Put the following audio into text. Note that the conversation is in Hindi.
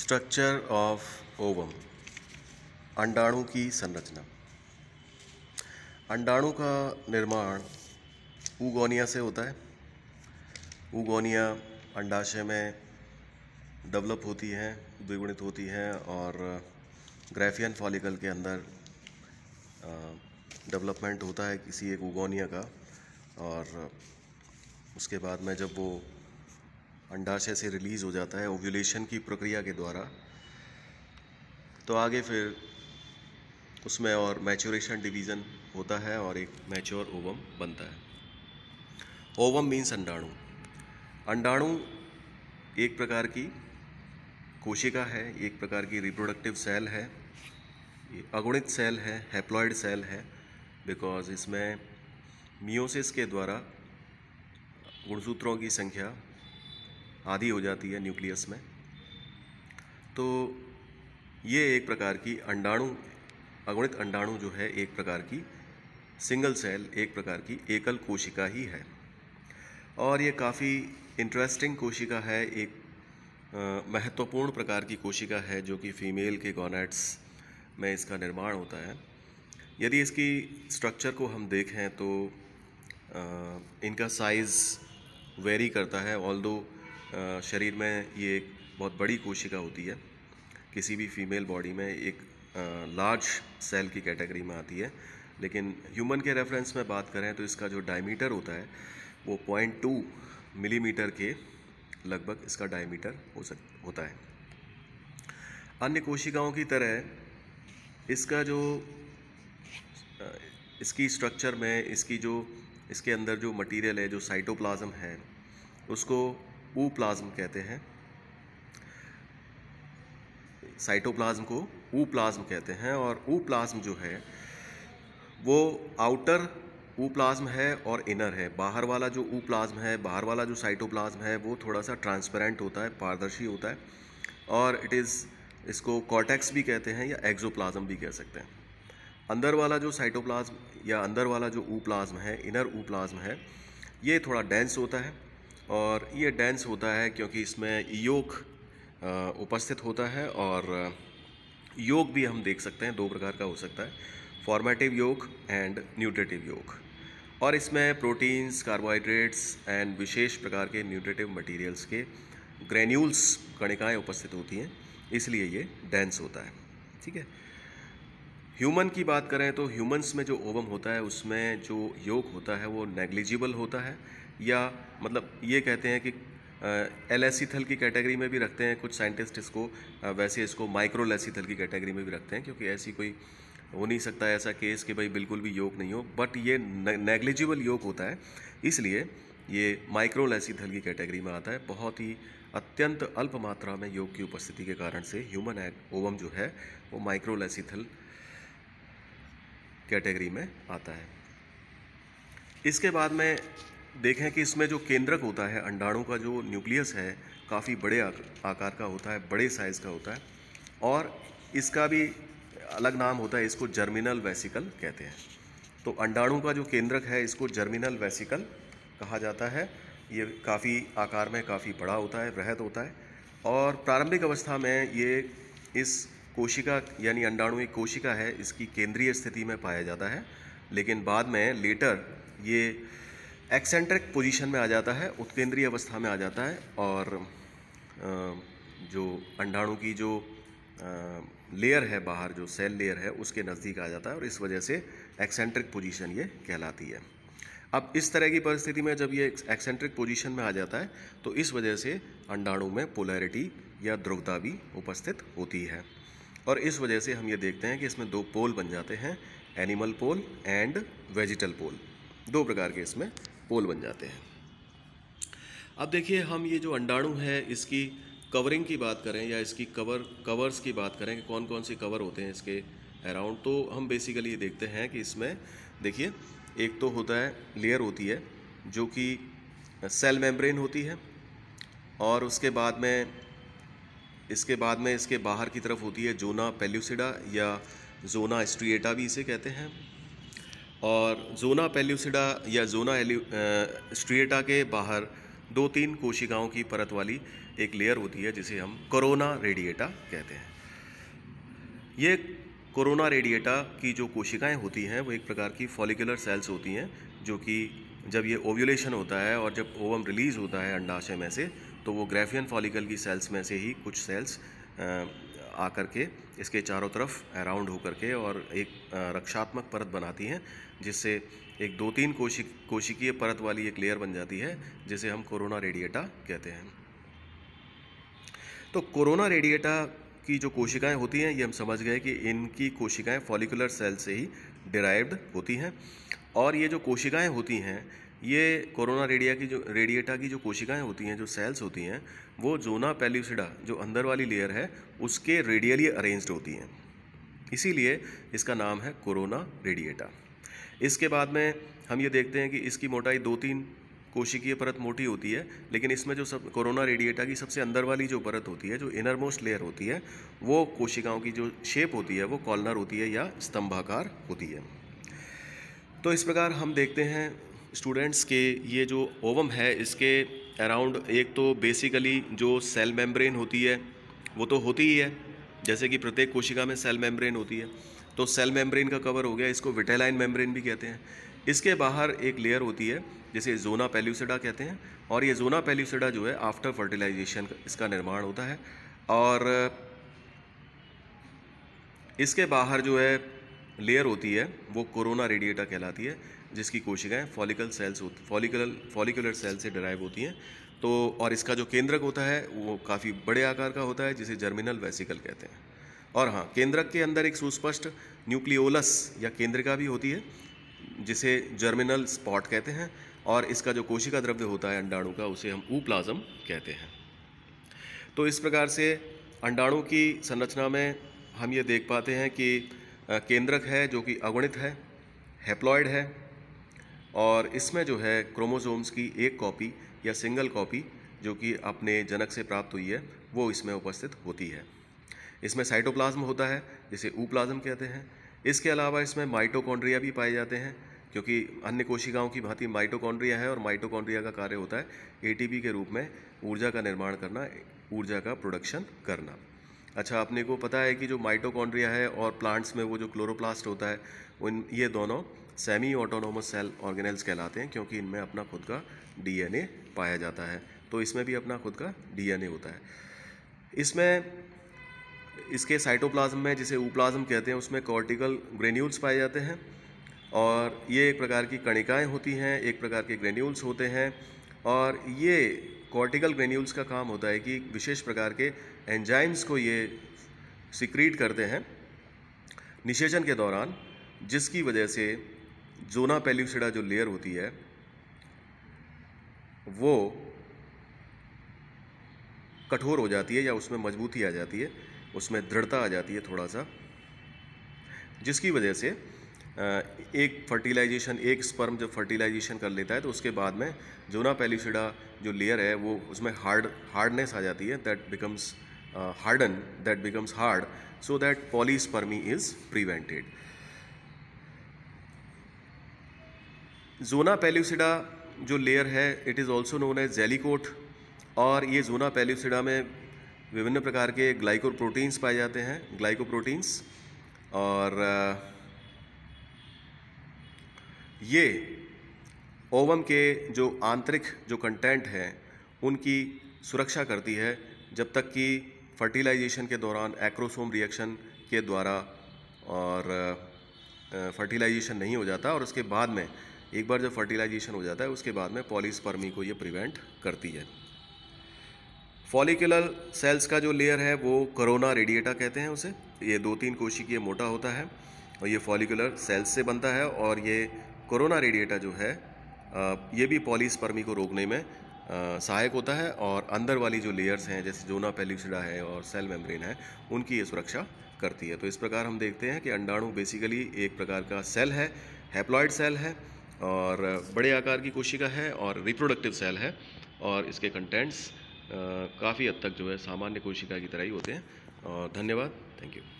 स्ट्रक्चर ऑफ ओवम अंडाणु की संरचना अंडाणु का निर्माण ऊगोनिया से होता है ऊगोनिया अंडाशय में डेवलप होती है द्विगुणित होती है और ग्रेफियन फॉलिकल के अंदर डेवलपमेंट होता है किसी एक ऊगोनिया का और उसके बाद में जब वो अंडाशय से रिलीज़ हो जाता है ओव्यूलेशन की प्रक्रिया के द्वारा तो आगे फिर उसमें और मैच्योरेशन डिवीज़न होता है और एक मैच्योर ओवम बनता है ओवम मीन्स अंडाणु अंडाणु एक प्रकार की कोशिका है एक प्रकार की रिप्रोडक्टिव सेल है ये अगुणित सेल है हैप्लॉयड सेल है बिकॉज इसमें मियोसिस के द्वारा गुणसूत्रों की संख्या आधी हो जाती है न्यूक्लियस में तो ये एक प्रकार की अंडाणु अगुणित अंडाणु जो है एक प्रकार की सिंगल सेल एक प्रकार की एकल कोशिका ही है और ये काफ़ी इंटरेस्टिंग कोशिका है एक महत्वपूर्ण प्रकार की कोशिका है जो कि फीमेल के गोनेट्स में इसका निर्माण होता है यदि इसकी स्ट्रक्चर को हम देखें तो आ, इनका साइज़ वेरी करता है ऑल दो शरीर में ये एक बहुत बड़ी कोशिका होती है किसी भी फीमेल बॉडी में एक लार्ज सेल की कैटेगरी में आती है लेकिन ह्यूमन के रेफरेंस में बात करें तो इसका जो डायमीटर होता है वो पॉइंट टू मिलीमीटर के लगभग इसका डायमीटर हो सक होता है अन्य कोशिकाओं की तरह इसका जो इसकी स्ट्रक्चर में इसकी जो इसके अंदर जो मटेरियल है जो साइटोप्लाज्म है उसको ओ प्लाज्म कहते हैं साइटोप्लाज्म को ऊ प्लाज्म कहते हैं और ऊ प्लाज्म जो है वो आउटर ऊ प्लाज्म है और इनर है बाहर वाला जो ऊ प्लाज्म है बाहर वाला जो साइटोप्लाज्म है वो थोड़ा सा ट्रांसपेरेंट होता है पारदर्शी होता है और इट इज़ इसको कॉर्टेक्स भी कहते हैं या एक्जोप्लाज्म भी कह सकते हैं अंदर वाला जो साइटोप्लाज्म या अंदर वाला जो ऊ प्लाज्म है इनर ऊ प्लाज्म है ये थोड़ा डेंस होता है और ये डांस होता है क्योंकि इसमें योग उपस्थित होता है और योग भी हम देख सकते हैं दो प्रकार का हो सकता है फॉर्मेटिव योग एंड न्यूट्रेटिव योग और इसमें प्रोटीन्स कार्बोहाइड्रेट्स एंड विशेष प्रकार के न्यूट्रेटिव मटेरियल्स के ग्रेन्यूल्स कणिकाएँ उपस्थित होती हैं इसलिए ये डेंस होता है ठीक है ह्यूमन की बात करें तो ह्यूमन्स में जो ओवम होता है उसमें जो योग होता है वो नेग्लिजिबल होता है या मतलब ये कहते हैं कि एल थल की कैटेगरी में भी रखते हैं कुछ साइंटिस्ट इसको वैसे इसको माइक्रो थल की कैटेगरी में भी रखते हैं क्योंकि ऐसी कोई हो नहीं सकता ऐसा केस कि भाई बिल्कुल भी योग नहीं हो बट ये नेग्लिजिबल योग होता है इसलिए ये माइक्रो थल की कैटेगरी में आता है बहुत ही अत्यंत अल्प मात्रा में योग की उपस्थिति के कारण से ह्यूमन ओवम जो है वो माइक्रो थल कैटेगरी में आता है इसके बाद में देखें कि इसमें जो केंद्रक होता है अंडाणु का जो न्यूक्लियस है काफ़ी बड़े आकार का होता है बड़े साइज़ का होता है और इसका भी अलग नाम होता है इसको जर्मिनल वेसिकल कहते हैं तो अंडाणु का जो केंद्रक है इसको जर्मिनल वेसिकल कहा जाता है ये काफ़ी आकार में काफ़ी बड़ा होता है वृहद होता है और प्रारंभिक अवस्था में ये इस कोशिका यानी अंडाणु एक कोशिका है इसकी केंद्रीय स्थिति में पाया जाता है लेकिन बाद में लेटर ये एक्सेंट्रिक पोजीशन में आ जाता है उत्केंद्रीय अवस्था में आ जाता है और जो अंडाणु की जो लेयर है बाहर जो सेल लेयर है उसके नज़दीक आ जाता है और इस वजह से एक्सेंट्रिक पोजीशन ये कहलाती है अब इस तरह की परिस्थिति में जब ये एक्सेंट्रिक पोजीशन में आ जाता है तो इस वजह से अंडाणु में पोलैरिटी या ध्रुवता भी उपस्थित होती है और इस वजह से हम ये देखते हैं कि इसमें दो पोल बन जाते हैं animal pole and vegetal pole दो प्रकार के इसमें पोल बन जाते हैं अब देखिए हम ये जो अंडाणु है इसकी कवरिंग की बात करें या इसकी कवर कवर्स की बात करें कि कौन कौन से कवर होते हैं इसके अराउंड तो हम बेसिकली ये देखते हैं कि इसमें देखिए एक तो होता है लेयर होती है जो कि सेल मेम्ब्रेन होती है और उसके बाद में इसके बाद में इसके बाहर की तरफ होती है जोना पेल्यूसिडा या जोना स्ट्रिएटा भी इसे कहते हैं और जोना पेल्यूसिडा या जोना स्ट्रिएटा के बाहर दो तीन कोशिकाओं की परत वाली एक लेयर होती है जिसे हम कोरोना रेडिएटा कहते हैं ये कोरोना रेडिएटा की जो कोशिकाएं होती हैं वो एक प्रकार की फॉलिकुलर सेल्स होती हैं जो कि जब ये ओव्यूलेशन होता है और जब ओवम रिलीज़ होता है अंडाशय में से तो वो ग्रेफियन फॉलिकल की सेल्स में से ही कुछ सेल्स आकर के इसके चारों तरफ अराउंड होकर के और एक रक्षात्मक परत बनाती हैं जिससे एक दो तीन कोशिक कोशिकीय परत वाली एक लेयर बन जाती है जिसे हम कोरोना रेडिएटा कहते हैं तो कोरोना रेडिएटा की जो कोशिकाएं होती हैं ये हम समझ गए कि इनकी कोशिकाएं फॉलिकुलर सेल से ही डिराइव्ड होती हैं और ये जो कोशिकाएं होती हैं ये कोरोना रेडिया की जो रेडिएटा की जो कोशिकाएं होती हैं जो सेल्स होती हैं वो जोना पेल्यूसिडा जो अंदर वाली लेयर है उसके रेडियली अरेंज्ड होती हैं इसीलिए इसका नाम है कोरोना रेडिएटा इसके बाद में हम ये देखते हैं कि इसकी मोटाई दो तीन कोशिकीय परत मोटी होती है लेकिन इसमें जो सब कोरोना रेडिएटा की सबसे अंदर वाली जो परत होती है जो इनर मोस्ट लेयर होती है वो कोशिकाओं की जो शेप होती है वो कॉलनर होती है या स्तंभाकार होती है तो इस प्रकार हम देखते हैं स्टूडेंट्स के ये जो ओवम है इसके अराउंड एक तो बेसिकली जो सेल मेम्ब्रेन होती है वो तो होती ही है जैसे कि प्रत्येक कोशिका में सेल मेम्ब्रेन होती है तो सेल मेम्ब्रेन का कवर हो गया इसको विटेलाइन मेम्ब्रेन भी कहते हैं इसके बाहर एक लेयर होती है जिसे जोना पेल्यूसिडा कहते हैं और ये जोना पेल्यूसिडा जो है आफ्टर फर्टिलाइजेशन इसका निर्माण होता है और इसके बाहर जो है लेयर होती है वो कोरोना रेडिएटा कहलाती है जिसकी कोशिकाएं फॉलिकल सेल्स होती फॉलिकल फॉलिकुलर सेल से डराइव होती हैं तो और इसका जो केंद्रक होता है वो काफ़ी बड़े आकार का होता है जिसे जर्मिनल वेसिकल कहते हैं और हाँ केंद्रक के अंदर एक सुस्पष्ट न्यूक्लियोलस या केंद्रिका भी होती है जिसे जर्मिनल स्पॉट कहते हैं और इसका जो कोशिका द्रव्य होता है अंडाणु का उसे हम ऊप्लाज्म कहते हैं तो इस प्रकार से अंडाणु की संरचना में हम ये देख पाते हैं कि केंद्रक है जो कि अगुणित है हेप्लॉयड है और इसमें जो है क्रोमोसोम्स की एक कॉपी या सिंगल कॉपी जो कि अपने जनक से प्राप्त हुई है वो इसमें उपस्थित होती है इसमें साइटोप्लाज्म होता है जिसे ऊप्लाज्म कहते हैं इसके अलावा इसमें माइटोकॉन्ड्रिया भी पाए जाते हैं क्योंकि अन्य कोशिकाओं की भांति माइटोकॉन्ड्रिया है और माइटोकॉन्ड्रिया का कार्य होता है एटीपी के रूप में ऊर्जा का निर्माण करना ऊर्जा का प्रोडक्शन करना अच्छा अपने को पता है कि जो माइटोकॉन्ड्रिया है और प्लांट्स में वो जो क्लोरोप्लास्ट होता है उन ये दोनों सेमी ऑटोनोमस सेल ऑर्गेनल्स कहलाते हैं क्योंकि इनमें अपना खुद का डीएनए पाया जाता है तो इसमें भी अपना खुद का डीएनए होता है इसमें इसके साइटोप्लाज्म में जिसे ऊप्लाज्म कहते हैं उसमें कॉर्टिकल ग्रेन्यूल्स पाए जाते हैं और ये एक प्रकार की कणिकाएँ होती हैं एक प्रकार के ग्रेन्यूल्स होते हैं और ये कॉर्टिकल ग्रेन्यूल्स का काम होता है कि विशेष प्रकार के एंजाइम्स को ये सिक्रीट करते हैं निषेचन के दौरान जिसकी वजह से जोना पेल्यूसिडा जो लेयर होती है वो कठोर हो जाती है या उसमें मजबूती आ जाती है उसमें दृढ़ता आ जाती है थोड़ा सा जिसकी वजह से एक फर्टिलाइजेशन एक स्पर्म जब फर्टिलाइजेशन कर लेता है तो उसके बाद में जोना पेल्यूसिडा जो लेयर है वो उसमें हार्ड हार्डनेस आ जाती है that becomes harden that becomes hard so that polyspermy is prevented zona pellucida जो लेयर है it is also known as jelly coat और ये जोना पेल्यूसिडा में विभिन्न प्रकार के ग्लाइको प्रोटीन्स पाए जाते हैं ग्लाइको प्रोटीन्स और ये ओवम के जो आंतरिक जो कंटेंट हैं उनकी सुरक्षा करती है जब तक कि फर्टिलाइजेशन के दौरान एक्रोसोम रिएक्शन के द्वारा और फर्टिलाइजेशन नहीं हो जाता और उसके बाद में एक बार जब फर्टिलाइजेशन हो जाता है उसके बाद में पॉलीस्पर्मी को ये प्रिवेंट करती है फॉलिकुलर सेल्स का जो लेयर है वो करोना रेडिएटा कहते हैं उसे ये दो तीन कोशिकीय मोटा होता है और ये फॉलिकुलर सेल्स से बनता है और ये कोरोना रेडिएटा जो है ये भी पॉलीस्पर्मी को रोकने में सहायक होता है और अंदर वाली जो लेयर्स हैं जैसे जोना पेल्यूसिडा है और सेल मेम्ब्रेन है उनकी ये सुरक्षा करती है तो इस प्रकार हम देखते हैं कि अंडाणु बेसिकली एक प्रकार का सेल है हैप्लॉयड सेल है और बड़े आकार की कोशिका है और रिप्रोडक्टिव सेल है और इसके कंटेंट्स काफ़ी हद तक जो है सामान्य कोशिका की तरह ही होते हैं और धन्यवाद थैंक यू